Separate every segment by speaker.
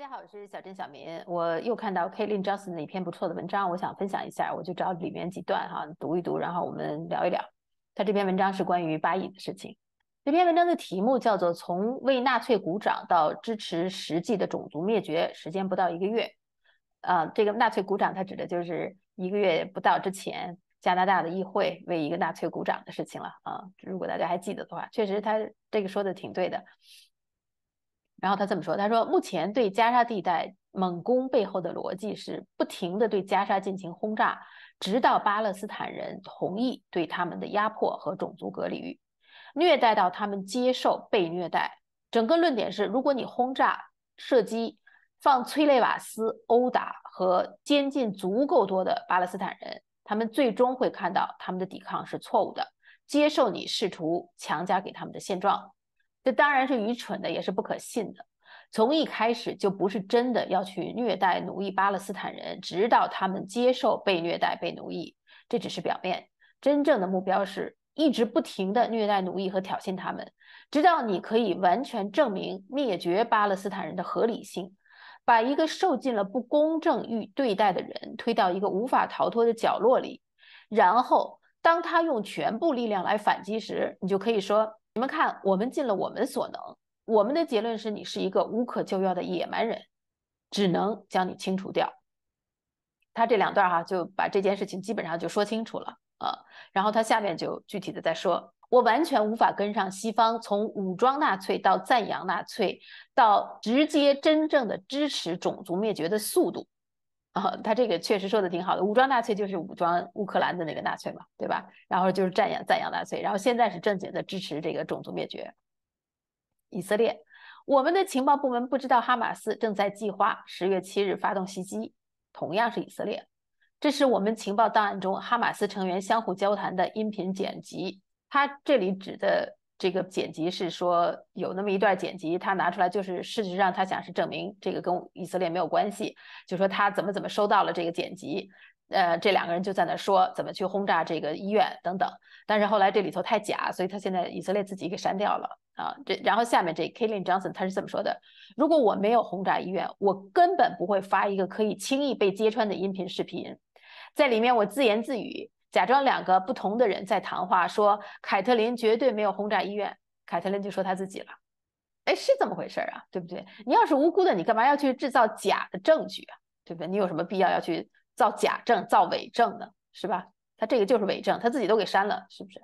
Speaker 1: 大家好，我是小郑小民。我又看到 Kaitlin Johnson 的一篇不错的文章，我想分享一下，我就找里面几段哈读一读，然后我们聊一聊。他这篇文章是关于巴以的事情。这篇文章的题目叫做《从为纳粹鼓掌到支持实际的种族灭绝》，时间不到一个月。啊，这个纳粹鼓掌，它指的就是一个月不到之前，加拿大的议会为一个纳粹鼓掌的事情了啊。如果大家还记得的话，确实他这个说的挺对的。然后他这么说：“他说，目前对加沙地带猛攻背后的逻辑是，不停的对加沙进行轰炸，直到巴勒斯坦人同意对他们的压迫和种族隔离、虐待到他们接受被虐待。整个论点是，如果你轰炸、射击、放催泪瓦斯、殴打和监禁足够多的巴勒斯坦人，他们最终会看到他们的抵抗是错误的，接受你试图强加给他们的现状。”这当然是愚蠢的，也是不可信的。从一开始就不是真的要去虐待、奴役巴勒斯坦人，直到他们接受被虐待、被奴役，这只是表面。真正的目标是一直不停地虐待、奴役和挑衅他们，直到你可以完全证明灭绝巴勒斯坦人的合理性，把一个受尽了不公正遇对待的人推到一个无法逃脱的角落里，然后当他用全部力量来反击时，你就可以说。你们看，我们尽了我们所能，我们的结论是你是一个无可救药的野蛮人，只能将你清除掉。他这两段哈就把这件事情基本上就说清楚了啊，然后他下面就具体的再说，我完全无法跟上西方从武装纳粹到赞扬纳粹到直接真正的支持种族灭绝的速度。啊，他这个确实说的挺好的，武装纳粹就是武装乌克兰的那个纳粹嘛，对吧？然后就是赞扬赞扬纳粹，然后现在是正经的支持这个种族灭绝，以色列。我们的情报部门不知道哈马斯正在计划十月七日发动袭击，同样是以色列。这是我们情报档案中哈马斯成员相互交谈的音频剪辑，他这里指的。这个剪辑是说有那么一段剪辑，他拿出来就是事实上他想是证明这个跟以色列没有关系，就说他怎么怎么收到了这个剪辑，呃，这两个人就在那说怎么去轰炸这个医院等等，但是后来这里头太假，所以他现在以色列自己给删掉了啊。这然后下面这 Killing Johnson 他是这么说的？如果我没有轰炸医院，我根本不会发一个可以轻易被揭穿的音频视频，在里面我自言自语。假装两个不同的人在谈话，说凯特琳绝对没有轰炸医院。凯特琳就说她自己了，哎，是这么回事啊？对不对？你要是无辜的，你干嘛要去制造假的证据啊？对不对？你有什么必要要去造假证、造伪证呢？是吧？他这个就是伪证，他自己都给删了，是不是？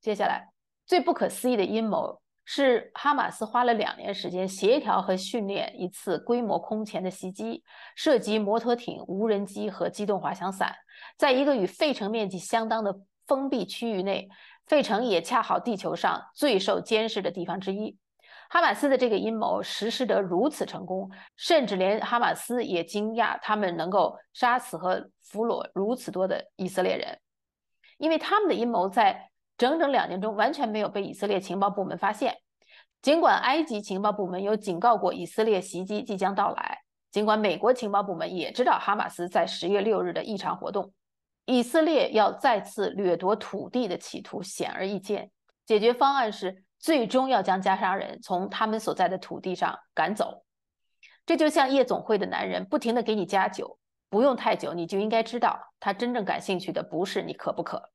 Speaker 1: 接下来最不可思议的阴谋。是哈马斯花了两年时间协调和训练一次规模空前的袭击，涉及摩托艇、无人机和机动滑翔伞，在一个与费城面积相当的封闭区域内。费城也恰好地球上最受监视的地方之一。哈马斯的这个阴谋实施得如此成功，甚至连哈马斯也惊讶他们能够杀死和俘虏如此多的以色列人，因为他们的阴谋在。整整两年中，完全没有被以色列情报部门发现。尽管埃及情报部门有警告过以色列袭击即将到来，尽管美国情报部门也知道哈马斯在十月六日的异常活动，以色列要再次掠夺土地的企图显而易见。解决方案是最终要将加沙人从他们所在的土地上赶走。这就像夜总会的男人不停地给你加酒，不用太久，你就应该知道他真正感兴趣的不是你渴不渴。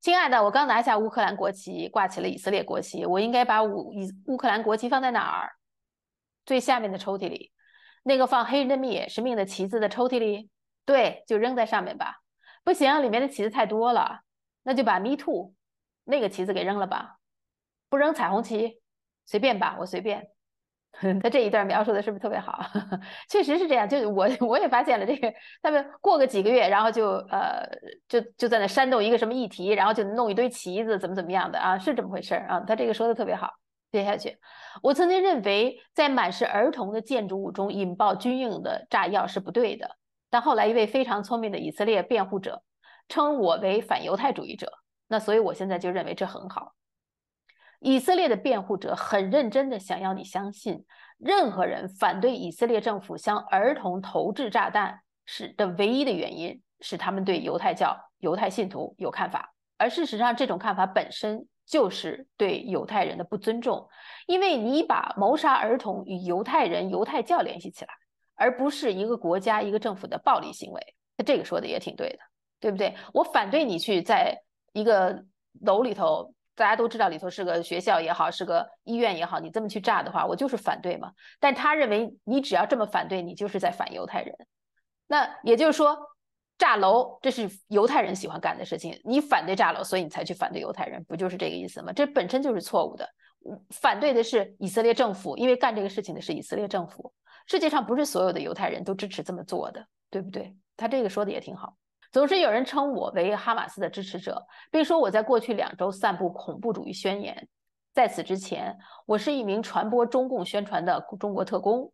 Speaker 1: 亲爱的，我刚拿下乌克兰国旗，挂起了以色列国旗。我应该把乌以乌克兰国旗放在哪儿？最下面的抽屉里，那个放黑人的命是命的旗子的抽屉里？对，就扔在上面吧。不行，里面的旗子太多了。那就把 Me Too 那个旗子给扔了吧。不扔彩虹旗，随便吧，我随便。他 这一段描述的是不是特别好？确实是这样，就我 我也发现了这个。他们过个几个月，然后就呃，就就在那煽动一个什么议题，然后就弄一堆旗子，怎么怎么样的啊，是这么回事啊。他这个说的特别好。接下去，我曾经认为在满是儿童的建筑物中引爆军用的炸药是不对的，但后来一位非常聪明的以色列辩护者称我为反犹太主义者，那所以我现在就认为这很好。以色列的辩护者很认真的想要你相信，任何人反对以色列政府向儿童投掷炸弹是的唯一的原因是他们对犹太教、犹太信徒有看法，而事实上这种看法本身就是对犹太人的不尊重，因为你把谋杀儿童与犹太人、犹太教联系起来，而不是一个国家、一个政府的暴力行为。这个说的也挺对的，对不对？我反对你去在一个楼里头。大家都知道里头是个学校也好，是个医院也好，你这么去炸的话，我就是反对嘛。但他认为你只要这么反对，你就是在反犹太人。那也就是说，炸楼这是犹太人喜欢干的事情，你反对炸楼，所以你才去反对犹太人，不就是这个意思吗？这本身就是错误的。反对的是以色列政府，因为干这个事情的是以色列政府。世界上不是所有的犹太人都支持这么做的，对不对？他这个说的也挺好。总是有人称我为哈马斯的支持者，并说我在过去两周散布恐怖主义宣言。在此之前，我是一名传播中共宣传的中国特工；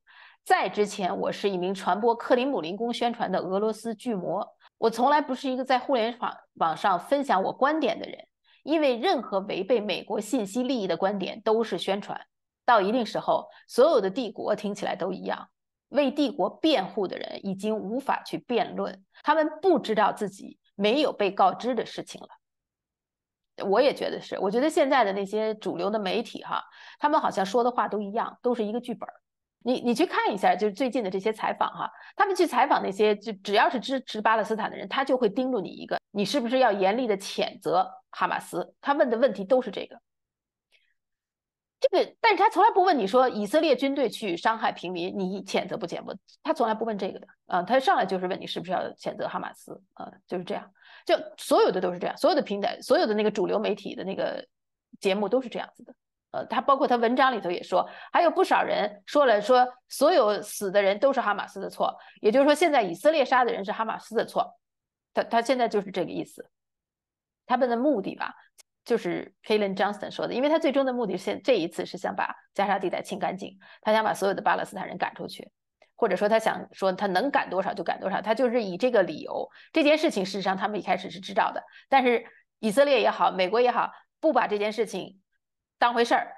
Speaker 1: 在之前，我是一名传播克林姆林宫宣传的俄罗斯巨魔。我从来不是一个在互联网网上分享我观点的人，因为任何违背美国信息利益的观点都是宣传。到一定时候，所有的帝国听起来都一样。为帝国辩护的人已经无法去辩论，他们不知道自己没有被告知的事情了。我也觉得是，我觉得现在的那些主流的媒体哈，他们好像说的话都一样，都是一个剧本。你你去看一下，就是最近的这些采访哈，他们去采访那些就只要是支持巴勒斯坦的人，他就会盯住你一个，你是不是要严厉的谴责哈马斯？他问的问题都是这个。这个，但是他从来不问你说以色列军队去伤害平民，你谴责不谴责？他从来不问这个的，啊，他上来就是问你是不是要谴责哈马斯，呃，就是这样，就所有的都是这样，所有的平台，所有的那个主流媒体的那个节目都是这样子的，呃，他包括他文章里头也说，还有不少人说了，说所有死的人都是哈马斯的错，也就是说现在以色列杀的人是哈马斯的错，他他现在就是这个意思，他们的目的吧。就是 k a l e n Johnston 说的，因为他最终的目的是，现这一次是想把加沙地带清干净，他想把所有的巴勒斯坦人赶出去，或者说他想说他能赶多少就赶多少，他就是以这个理由。这件事情事实上他们一开始是知道的，但是以色列也好，美国也好，不把这件事情当回事儿，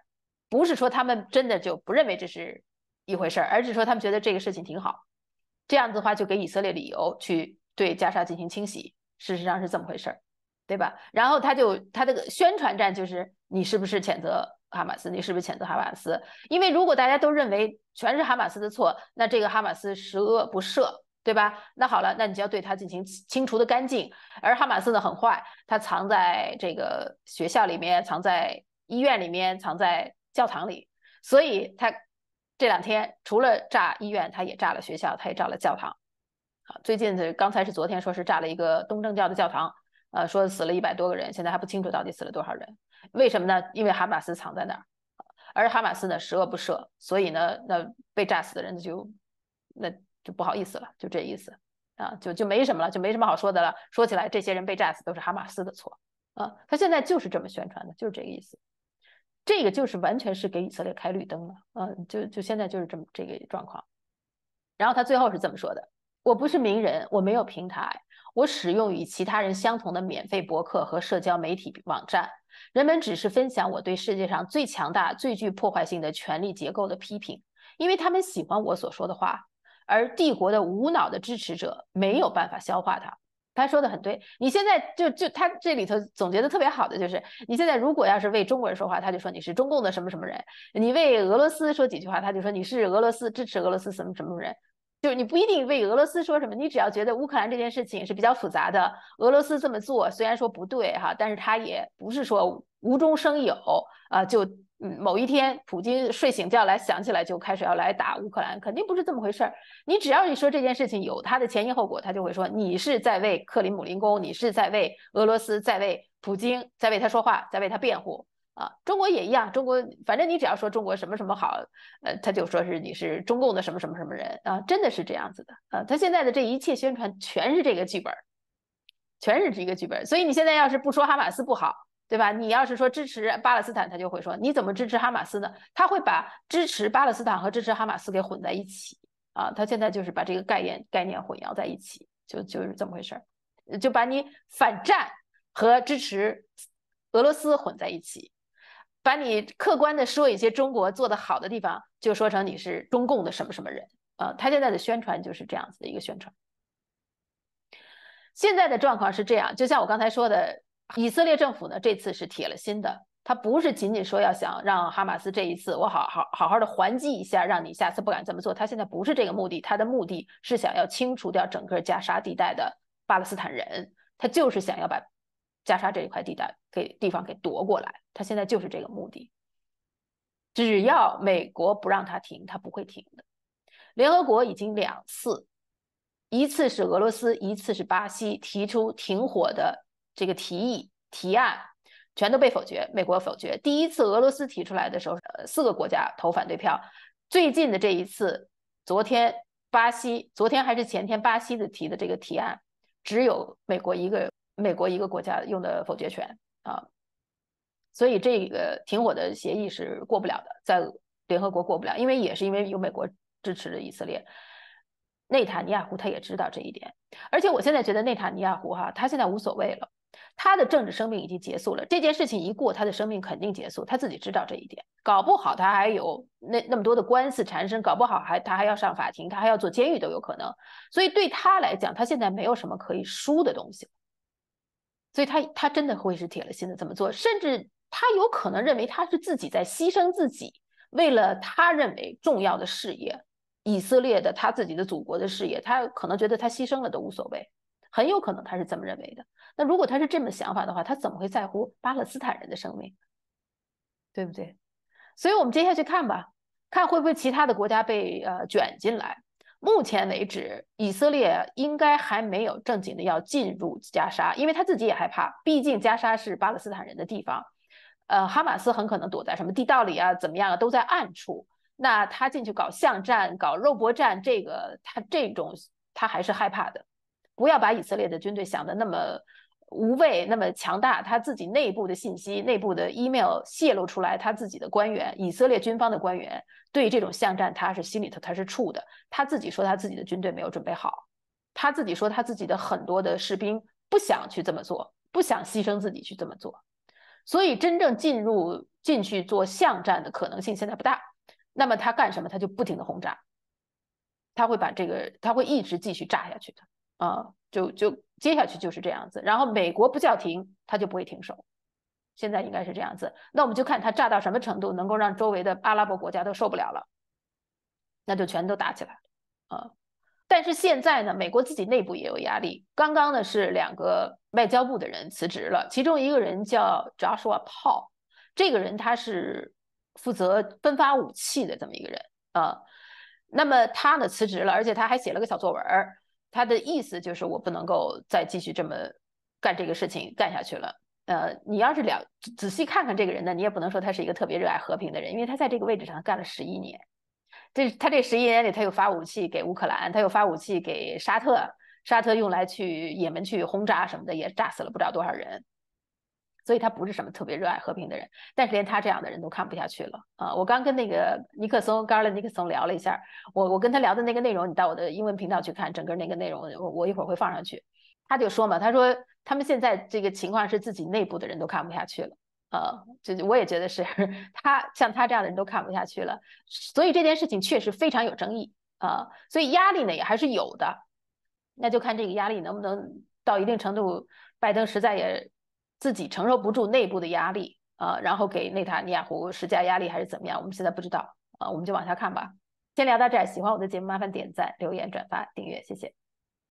Speaker 1: 不是说他们真的就不认为这是一回事儿，而是说他们觉得这个事情挺好，这样子的话就给以色列理由去对加沙进行清洗。事实上是这么回事儿。对吧？然后他就他这个宣传战就是你是不是谴责哈马斯？你是不是谴责哈马斯？因为如果大家都认为全是哈马斯的错，那这个哈马斯十恶不赦，对吧？那好了，那你就要对他进行清除的干净。而哈马斯呢很坏，他藏在这个学校里面，藏在医院里面，藏在教堂里。所以他这两天除了炸医院，他也炸了学校，他也炸了教堂。啊，最近的刚才是昨天说是炸了一个东正教的教堂。呃，说死了一百多个人，现在还不清楚到底死了多少人。为什么呢？因为哈马斯藏在那儿，而哈马斯呢，十恶不赦，所以呢，那被炸死的人就那就不好意思了，就这意思啊，就就没什么了，就没什么好说的了。说起来，这些人被炸死都是哈马斯的错啊，他现在就是这么宣传的，就是这个意思。这个就是完全是给以色列开绿灯了，嗯，就就现在就是这么这个状况。然后他最后是这么说的：“我不是名人，我没有平台。”我使用与其他人相同的免费博客和社交媒体网站。人们只是分享我对世界上最强大、最具破坏性的权力结构的批评，因为他们喜欢我所说的话，而帝国的无脑的支持者没有办法消化它。他说的很对。你现在就就他这里头总结的特别好的就是，你现在如果要是为中国人说话，他就说你是中共的什么什么人；你为俄罗斯说几句话，他就说你是俄罗斯支持俄罗斯什么什么人。就是你不一定为俄罗斯说什么，你只要觉得乌克兰这件事情是比较复杂的，俄罗斯这么做虽然说不对哈，但是他也不是说无中生有啊，就某一天普京睡醒觉来想起来就开始要来打乌克兰，肯定不是这么回事儿。你只要一说这件事情有他的前因后果，他就会说你是在为克里姆林宫，你是在为俄罗斯，在为普京，在为他说话，在为他辩护。啊，中国也一样，中国反正你只要说中国什么什么好，呃，他就说是你是中共的什么什么什么人啊，真的是这样子的，呃，他现在的这一切宣传全是这个剧本儿，全是这个剧本儿，所以你现在要是不说哈马斯不好，对吧？你要是说支持巴勒斯坦，他就会说你怎么支持哈马斯呢？他会把支持巴勒斯坦和支持哈马斯给混在一起啊，他现在就是把这个概念概念混淆在一起，就就是这么回事儿，就把你反战和支持俄罗斯混在一起。把你客观的说一些中国做的好的地方，就说成你是中共的什么什么人，呃，他现在的宣传就是这样子的一个宣传。现在的状况是这样，就像我刚才说的，以色列政府呢这次是铁了心的，他不是仅仅说要想让哈马斯这一次我好好好好的还击一下，让你下次不敢这么做，他现在不是这个目的，他的目的是想要清除掉整个加沙地带的巴勒斯坦人，他就是想要把。加沙这一块地带给地方给夺过来，他现在就是这个目的。只要美国不让他停，他不会停的。联合国已经两次，一次是俄罗斯，一次是巴西提出停火的这个提议提案，全都被否决，美国否决。第一次俄罗斯提出来的时候，四个国家投反对票。最近的这一次，昨天巴西，昨天还是前天巴西的提的这个提案，只有美国一个。美国一个国家用的否决权啊，所以这个停火的协议是过不了的，在联合国过不了，因为也是因为有美国支持着以色列。内塔尼亚胡他也知道这一点，而且我现在觉得内塔尼亚胡哈，他现在无所谓了，他的政治生命已经结束了。这件事情一过，他的生命肯定结束，他自己知道这一点。搞不好他还有那那么多的官司缠身，搞不好还他还要上法庭，他还要坐监狱都有可能。所以对他来讲，他现在没有什么可以输的东西。所以，他他真的会是铁了心的这么做，甚至他有可能认为他是自己在牺牲自己，为了他认为重要的事业，以色列的他自己的祖国的事业，他可能觉得他牺牲了都无所谓，很有可能他是这么认为的。那如果他是这么想法的话，他怎么会在乎巴勒斯坦人的生命，对不对？所以我们接下去看吧，看会不会其他的国家被呃卷进来。目前为止，以色列应该还没有正经的要进入加沙，因为他自己也害怕，毕竟加沙是巴勒斯坦人的地方。呃，哈马斯很可能躲在什么地道里啊，怎么样啊，都在暗处。那他进去搞巷战、搞肉搏战，这个他这种他还是害怕的。不要把以色列的军队想的那么。无畏那么强大，他自己内部的信息、内部的 email 泄露出来，他自己的官员，以色列军方的官员对这种巷战，他是心里头他是怵的。他自己说他自己的军队没有准备好，他自己说他自己的很多的士兵不想去这么做，不想牺牲自己去这么做。所以真正进入进去做巷战的可能性现在不大。那么他干什么？他就不停的轰炸，他会把这个，他会一直继续炸下去的啊，就就。接下去就是这样子，然后美国不叫停，他就不会停手。现在应该是这样子，那我们就看他炸到什么程度，能够让周围的阿拉伯国家都受不了了，那就全都打起来。啊，但是现在呢，美国自己内部也有压力。刚刚呢是两个外交部的人辞职了，其中一个人叫 Joshua p a u l 这个人他是负责分发武器的这么一个人啊。那么他呢辞职了，而且他还写了个小作文儿。他的意思就是我不能够再继续这么干这个事情干下去了。呃，你要是了仔细看看这个人呢，你也不能说他是一个特别热爱和平的人，因为他在这个位置上干了十一年。这他这十一年里，他有发武器给乌克兰，他又发武器给沙特，沙特用来去也门去轰炸什么的，也炸死了不知道多少人。所以他不是什么特别热爱和平的人，但是连他这样的人都看不下去了啊！我刚跟那个尼克松，Garland 尼克松聊了一下，我我跟他聊的那个内容，你到我的英文频道去看，整个那个内容我我一会儿会放上去。他就说嘛，他说他们现在这个情况是自己内部的人都看不下去了啊，就我也觉得是 他像他这样的人都看不下去了，所以这件事情确实非常有争议啊，所以压力呢也还是有的，那就看这个压力能不能到一定程度，拜登实在也。自己承受不住内部的压力，呃，然后给内塔尼亚胡施加压力还是怎么样？我们现在不知道，啊，我们就往下看吧。先聊这儿，喜欢我的节目，麻烦点赞、留言、转发、订阅，谢谢。